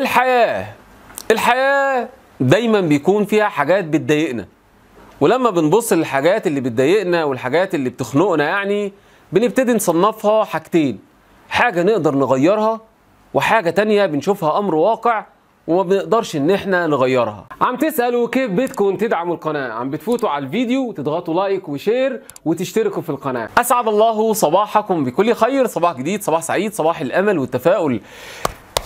الحياة الحياة دايما بيكون فيها حاجات بتضايقنا ولما بنبص للحاجات اللي بتضايقنا والحاجات اللي بتخنقنا يعني بنبتدي نصنفها حاجتين حاجة نقدر نغيرها وحاجة تانية بنشوفها أمر واقع وما بنقدرش ان احنا نغيرها عم تسالوا كيف بدكم تدعموا القناه عم بتفوتوا على الفيديو وتضغطوا لايك وشير وتشتركوا في القناه اسعد الله صباحكم بكل خير صباح جديد صباح سعيد صباح الامل والتفاؤل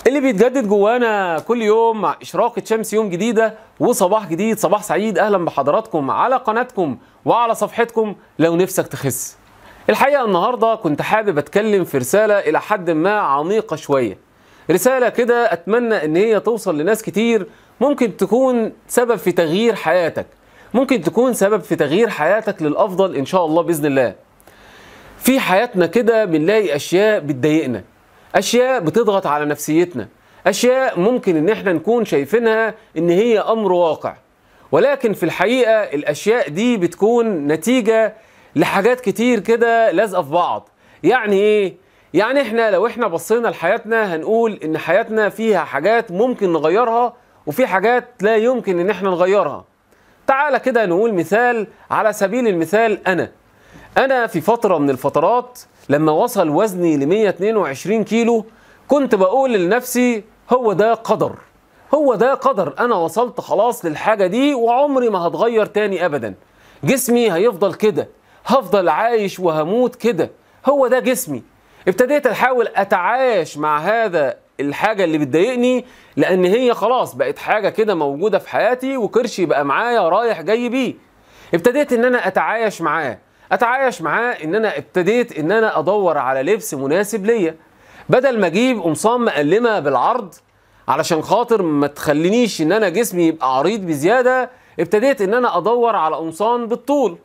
اللي بيتجدد جوانا كل يوم مع إشراقة شمس يوم جديدة وصباح جديد صباح سعيد أهلا بحضراتكم على قناتكم وعلى صفحتكم لو نفسك تخس الحقيقة النهاردة كنت حابب أتكلم في رسالة إلى حد ما عميقة شوية رسالة كده أتمنى إن هي توصل لناس كتير ممكن تكون سبب في تغيير حياتك ممكن تكون سبب في تغيير حياتك للأفضل إن شاء الله بإذن الله في حياتنا كده بنلاقي أشياء بتضايقنا اشياء بتضغط على نفسيتنا اشياء ممكن ان احنا نكون شايفينها ان هي امر واقع ولكن في الحقيقه الاشياء دي بتكون نتيجه لحاجات كتير كده لازقه في بعض يعني ايه يعني احنا لو احنا بصينا لحياتنا هنقول ان حياتنا فيها حاجات ممكن نغيرها وفي حاجات لا يمكن ان احنا نغيرها تعال كده نقول مثال على سبيل المثال انا أنا في فترة من الفترات لما وصل وزني ل 122 كيلو كنت بقول لنفسي هو ده قدر هو ده قدر أنا وصلت خلاص للحاجة دي وعمري ما هتغير تاني أبدا جسمي هيفضل كده هفضل عايش وهموت كده هو ده جسمي ابتديت أحاول أتعايش مع هذا الحاجة اللي بتضايقني لأن هي خلاص بقت حاجة كده موجودة في حياتي وكرشي بقى معايا رايح جاي بيه ابتديت إن أنا أتعايش معاه اتعايش معاه ان انا ابتديت ان انا ادور على لبس مناسب ليا بدل ما اجيب قمصان مقلمه بالعرض علشان خاطر ما تخلينيش ان انا جسمي يبقى عريض بزياده ابتديت ان انا ادور على قمصان بالطول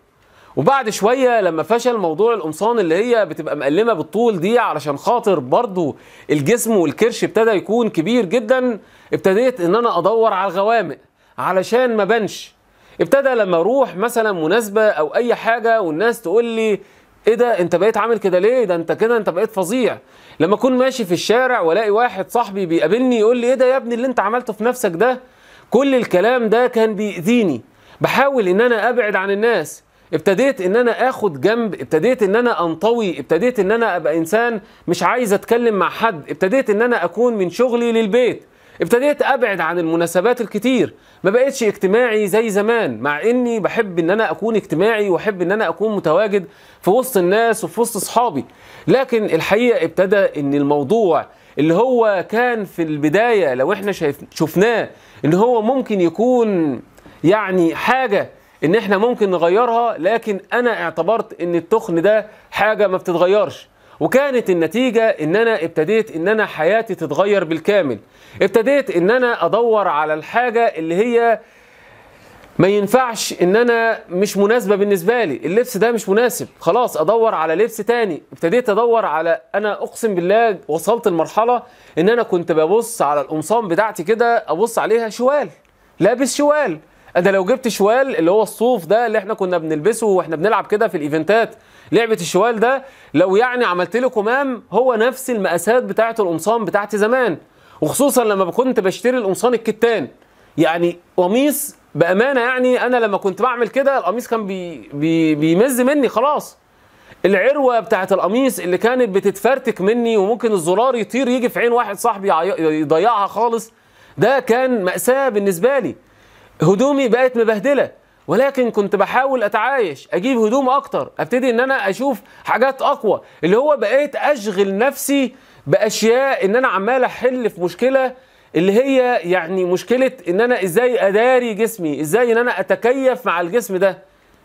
وبعد شويه لما فشل موضوع القمصان اللي هي بتبقى مقلمه بالطول دي علشان خاطر برضو الجسم والكرش ابتدى يكون كبير جدا ابتديت ان انا ادور على الغوامق علشان ما بنش ابتدى لما اروح مثلا مناسبه او اي حاجه والناس تقول لي ايه ده انت بقيت عامل كده ليه ده انت كده انت بقيت فظيع لما اكون ماشي في الشارع والاقي واحد صاحبي بيقابلني يقول لي ايه ده يا ابني اللي انت عملته في نفسك ده كل الكلام ده كان بيأذيني بحاول ان انا ابعد عن الناس ابتديت ان انا اخد جنب ابتديت ان انا انطوي ابتديت ان انا ابقى انسان مش عايز اتكلم مع حد ابتديت ان انا اكون من شغلي للبيت ابتديت ابعد عن المناسبات الكتير ما بقتش اجتماعي زي زمان مع اني بحب ان انا اكون اجتماعي واحب ان انا اكون متواجد في وسط الناس وفي وسط اصحابي لكن الحقيقه ابتدى ان الموضوع اللي هو كان في البدايه لو احنا شايف شفناه ان هو ممكن يكون يعني حاجه ان احنا ممكن نغيرها لكن انا اعتبرت ان التخن ده حاجه ما بتتغيرش وكانت النتيجة ان انا ابتديت ان انا حياتي تتغير بالكامل ابتديت ان انا ادور على الحاجة اللي هي ما ينفعش ان انا مش مناسبه بالنسبه لي اللبس ده مش مناسب خلاص ادور على لبس تاني ابتديت ادور على انا اقسم بالله وصلت لمرحله ان انا كنت ببص على القمصان بتاعتي كده ابص عليها شوال لابس شوال انا لو جبت شوال اللي هو الصوف ده اللي احنا كنا بنلبسه واحنا بنلعب كده في الايفنتات لعبه الشوال ده لو يعني عملت له كمام هو نفس المقاسات بتاعه القمصان بتاعت زمان وخصوصا لما كنت بشتري القمصان الكتان يعني قميص بامانه يعني انا لما كنت بعمل كده القميص كان بي بي بيمز مني خلاص العروه بتاعه القميص اللي كانت بتتفرتك مني وممكن الزرار يطير يجي في عين واحد صاحبي يضيعها خالص ده كان ماساه بالنسبه لي هدومي بقت مبهدله ولكن كنت بحاول اتعايش اجيب هدوم اكتر ابتدي ان انا اشوف حاجات اقوى اللي هو بقيت اشغل نفسي باشياء ان انا عمال احل في مشكله اللي هي يعني مشكله ان انا ازاي اداري جسمي ازاي ان انا اتكيف مع الجسم ده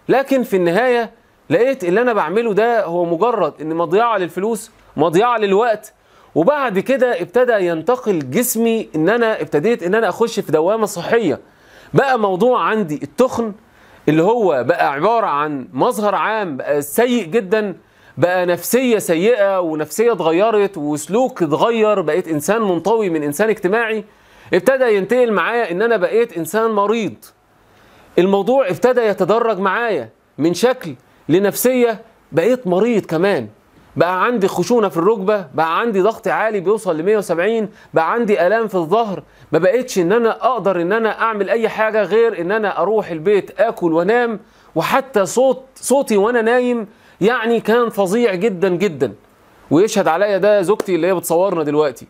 لكن في النهايه لقيت اللي انا بعمله ده هو مجرد ان مضيعه للفلوس مضيعه للوقت وبعد كده ابتدى ينتقل جسمي ان انا ابتديت ان انا اخش في دوامه صحيه بقى موضوع عندي التخن اللي هو بقى عبارة عن مظهر عام بقى سيء جدا بقى نفسية سيئة ونفسية اتغيرت وسلوك اتغير بقيت إنسان منطوي من إنسان اجتماعي ابتدى ينتقل معايا إن أنا بقيت إنسان مريض الموضوع ابتدى يتدرج معايا من شكل لنفسية بقيت مريض كمان بقى عندي خشونه في الركبه بقى عندي ضغط عالي بيوصل ل 170 بقى عندي الام في الظهر ما بقتش ان انا اقدر ان انا اعمل اي حاجه غير ان انا اروح البيت اكل وانام وحتى صوت صوتي وانا نايم يعني كان فظيع جدا جدا ويشهد عليا ده زوجتي اللي هي بتصورنا دلوقتي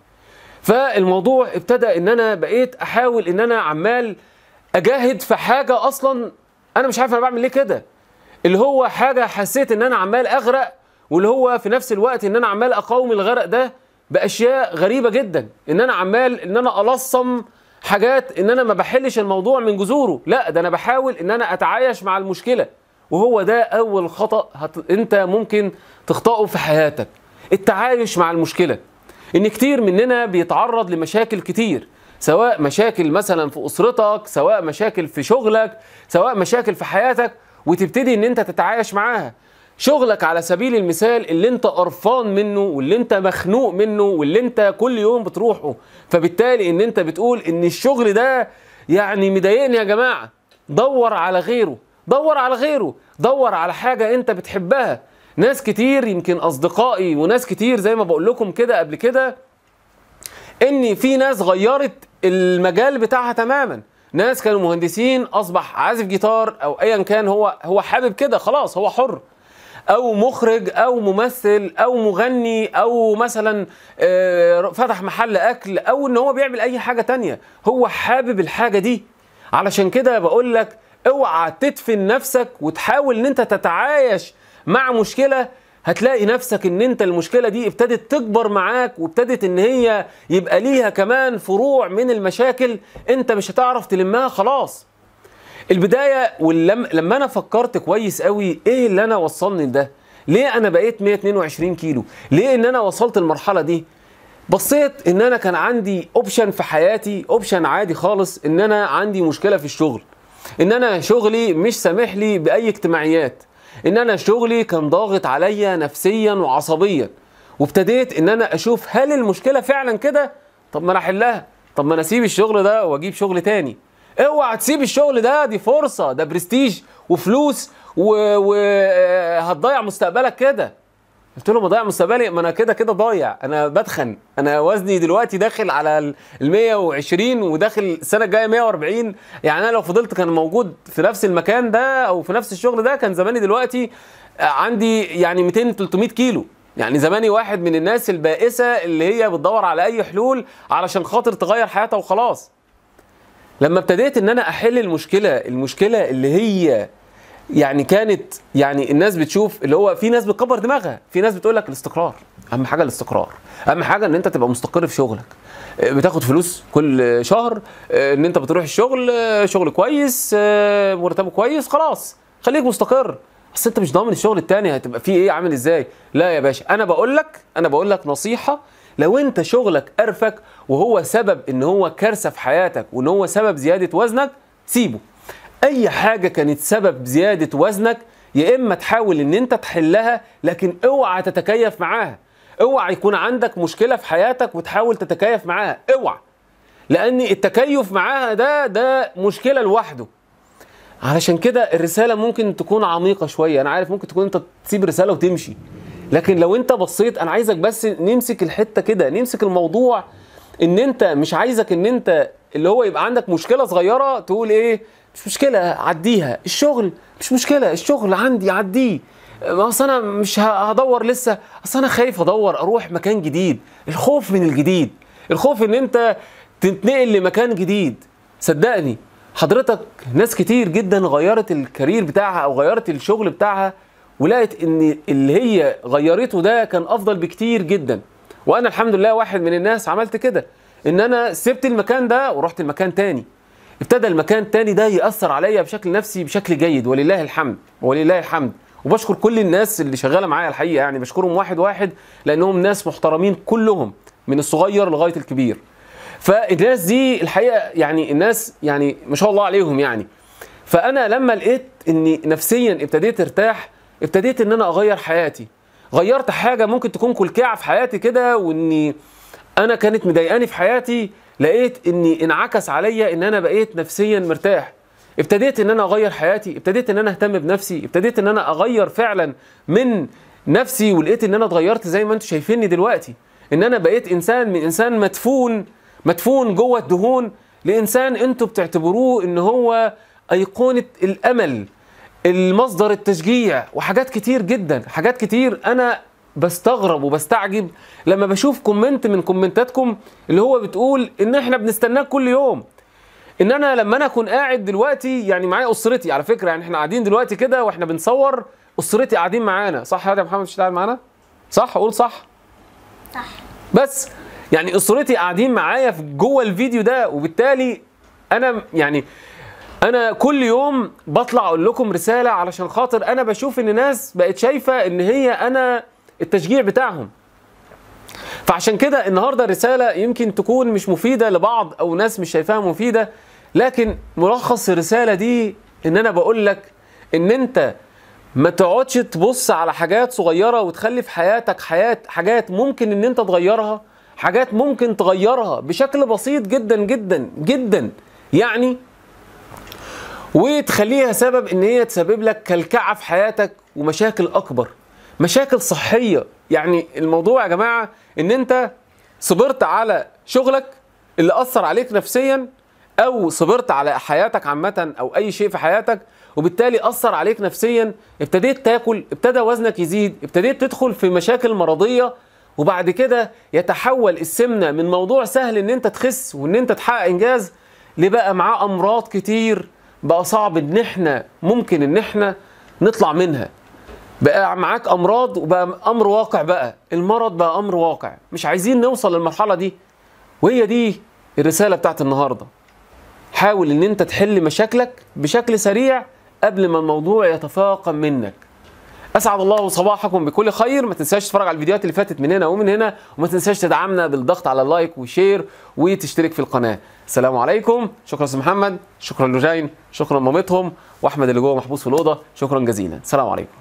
فالموضوع ابتدى ان انا بقيت احاول ان انا عمال اجاهد في حاجه اصلا انا مش عارف انا بعمل ليه كده اللي هو حاجه حسيت ان انا عمال اغرق واللي هو في نفس الوقت ان انا عمال اقاوم الغرق ده باشياء غريبه جدا ان انا عمال ان انا الصم حاجات ان انا ما بحلش الموضوع من جذوره لا ده انا بحاول ان انا اتعايش مع المشكله وهو ده اول خطا هت... انت ممكن تخطئه في حياتك التعايش مع المشكله ان كتير مننا بيتعرض لمشاكل كتير سواء مشاكل مثلا في اسرتك سواء مشاكل في شغلك سواء مشاكل في حياتك وتبتدي ان انت تتعايش معاها شغلك على سبيل المثال اللي انت قرفان منه واللي انت مخنوق منه واللي انت كل يوم بتروحه فبالتالي ان انت بتقول ان الشغل ده يعني مضايقني يا جماعه دور على غيره دور على غيره دور على حاجه انت بتحبها ناس كتير يمكن اصدقائي وناس كتير زي ما بقول لكم كده قبل كده ان في ناس غيرت المجال بتاعها تماما ناس كانوا مهندسين اصبح عازف جيتار او ايا كان هو هو حابب كده خلاص هو حر او مخرج او ممثل او مغني او مثلا آه، فتح محل اكل او ان هو بيعمل اي حاجه تانية هو حابب الحاجه دي علشان كده بقول لك اوعى تدفن نفسك وتحاول ان انت تتعايش مع مشكله هتلاقي نفسك ان انت المشكله دي ابتدت تكبر معاك وابتدت ان هي يبقى ليها كمان فروع من المشاكل انت مش هتعرف تلمها خلاص البدايه ولما لما انا فكرت كويس قوي ايه اللي انا وصلني ده ليه انا بقيت 122 كيلو ليه ان انا وصلت المرحله دي بصيت ان انا كان عندي اوبشن في حياتي اوبشن عادي خالص ان انا عندي مشكله في الشغل ان انا شغلي مش سامح لي باي اجتماعيات ان انا شغلي كان ضاغط عليا نفسيا وعصبيا وابتديت ان انا اشوف هل المشكله فعلا كده طب ما انا احلها طب ما انا اسيب الشغل ده واجيب شغل تاني اوعى تسيب الشغل ده دي فرصه ده برستيج وفلوس وهتضيع و... آه، مستقبلك كده قلت له بضيع مستقبلي ما انا كده كده ضايع انا بدخن انا وزني دلوقتي داخل على ال 120 وداخل السنه الجايه 140 يعني انا لو فضلت كان موجود في نفس المكان ده او في نفس الشغل ده كان زماني دلوقتي آه، عندي يعني 200 300 كيلو يعني زماني واحد من الناس البائسه اللي هي بتدور على اي حلول علشان خاطر تغير حياتها وخلاص لما ابتديت ان انا احل المشكله المشكله اللي هي يعني كانت يعني الناس بتشوف اللي هو في ناس بتكبر دماغها في ناس بتقول لك الاستقرار اهم حاجه الاستقرار اهم حاجه ان انت تبقى مستقر في شغلك بتاخد فلوس كل شهر ان انت بتروح الشغل شغل كويس مرتبه كويس خلاص خليك مستقر اصل انت مش ضامن الشغل التاني هتبقى فيه ايه عامل ازاي لا يا باشا انا بقول لك انا بقول لك نصيحه لو انت شغلك قرفك وهو سبب ان هو كارثه في حياتك وان هو سبب زياده وزنك سيبه اي حاجه كانت سبب زياده وزنك يا اما تحاول ان انت تحلها لكن اوعى تتكيف معاها اوعى يكون عندك مشكله في حياتك وتحاول تتكيف معاها اوعى لان التكيف معاها ده ده مشكله لوحده علشان كده الرساله ممكن تكون عميقه شويه انا عارف ممكن تكون انت تسيب رساله وتمشي لكن لو انت بصيت انا عايزك بس نمسك الحته كده نمسك الموضوع ان انت مش عايزك ان انت اللي هو يبقى عندك مشكله صغيره تقول ايه مش مشكله عديها الشغل مش مشكله الشغل عندي عديه اصل انا مش هدور لسه اصل انا خايف ادور اروح مكان جديد الخوف من الجديد الخوف ان انت تتنقل لمكان جديد صدقني حضرتك ناس كتير جدا غيرت الكارير بتاعها او غيرت الشغل بتاعها ولقيت ان اللي هي غيرته ده كان افضل بكتير جدا وانا الحمد لله واحد من الناس عملت كده ان انا سبت المكان ده ورحت المكان تاني ابتدى المكان التاني ده ياثر عليا بشكل نفسي بشكل جيد ولله الحمد ولله الحمد وبشكر كل الناس اللي شغاله معايا الحقيقه يعني بشكرهم واحد واحد لانهم ناس محترمين كلهم من الصغير لغايه الكبير فالناس دي الحقيقه يعني الناس يعني ما شاء الله عليهم يعني فانا لما لقيت اني نفسيا ابتديت ارتاح ابتديت ان انا اغير حياتي غيرت حاجه ممكن تكون كلكعه في حياتي كده واني انا كانت مضايقاني في حياتي لقيت اني انعكس عليا ان انا بقيت نفسيا مرتاح ابتديت ان انا اغير حياتي ابتديت ان انا اهتم بنفسي ابتديت ان انا اغير فعلا من نفسي ولقيت ان انا اتغيرت زي ما انتم شايفيني دلوقتي ان انا بقيت انسان من انسان مدفون مدفون جوه الدهون لانسان انتم بتعتبروه ان هو ايقونه الامل المصدر التشجيع وحاجات كتير جدا حاجات كتير انا بستغرب وبستعجب لما بشوف كومنت من كومنتاتكم اللي هو بتقول ان احنا بنستناك كل يوم ان انا لما انا اكون قاعد دلوقتي يعني معايا اسرتي على فكره يعني احنا قاعدين دلوقتي كده واحنا بنصور اسرتي قاعدين معانا صح يا محمد مش قاعد معانا صح قول صح صح بس يعني اسرتي قاعدين معايا جوه الفيديو ده وبالتالي انا يعني انا كل يوم بطلع اقول لكم رساله علشان خاطر انا بشوف ان ناس بقت شايفه ان هي انا التشجيع بتاعهم فعشان كده النهارده الرساله يمكن تكون مش مفيده لبعض او ناس مش شايفاها مفيده لكن ملخص الرساله دي ان انا بقول لك ان انت ما تقعدش تبص على حاجات صغيره وتخلي في حياتك حيات حاجات ممكن ان انت تغيرها حاجات ممكن تغيرها بشكل بسيط جدا جدا جدا يعني وتخليها سبب ان هي تسبب لك كلكعه في حياتك ومشاكل اكبر مشاكل صحيه يعني الموضوع يا جماعه ان انت صبرت على شغلك اللي اثر عليك نفسيا او صبرت على حياتك عامه او اي شيء في حياتك وبالتالي اثر عليك نفسيا ابتديت تاكل ابتدى وزنك يزيد ابتديت تدخل في مشاكل مرضيه وبعد كده يتحول السمنه من موضوع سهل ان انت تخس وان انت تحقق انجاز لبقى معاه امراض كتير بقى صعب ان احنا ممكن ان احنا نطلع منها بقى معاك امراض وبقى امر واقع بقى المرض بقى امر واقع مش عايزين نوصل للمرحله دي وهي دي الرساله بتاعت النهارده حاول ان انت تحل مشاكلك بشكل سريع قبل ما الموضوع يتفاقم منك اسعد الله صباحكم بكل خير ما تنساش تتفرج على الفيديوهات اللي فاتت من هنا ومن هنا وما تنساش تدعمنا بالضغط على لايك وشير وتشترك في القناه السلام عليكم شكرا استاذ محمد شكرا لجين شكرا مامتهم واحمد اللي جوه محبوس في الاوضه شكرا جزيلا سلام عليكم